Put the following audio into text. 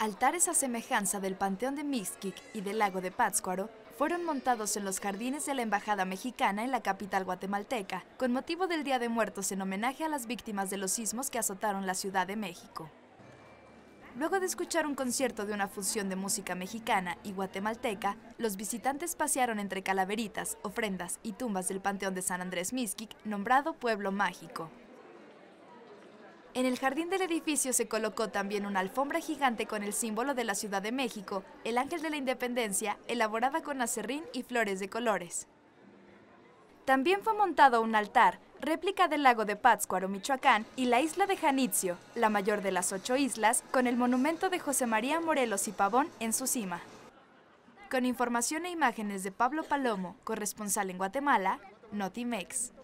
Altares a semejanza del Panteón de Mixquic y del Lago de Pátzcuaro fueron montados en los jardines de la Embajada Mexicana en la capital guatemalteca, con motivo del Día de Muertos en homenaje a las víctimas de los sismos que azotaron la Ciudad de México. Luego de escuchar un concierto de una fusión de música mexicana y guatemalteca, los visitantes pasearon entre calaveritas, ofrendas y tumbas del Panteón de San Andrés Mixquic, nombrado Pueblo Mágico. En el jardín del edificio se colocó también una alfombra gigante con el símbolo de la Ciudad de México, el Ángel de la Independencia, elaborada con acerrín y flores de colores. También fue montado un altar, réplica del lago de Pátzcuaro, Michoacán, y la isla de Janitzio, la mayor de las ocho islas, con el monumento de José María Morelos y Pavón en su cima. Con información e imágenes de Pablo Palomo, corresponsal en Guatemala, Notimex.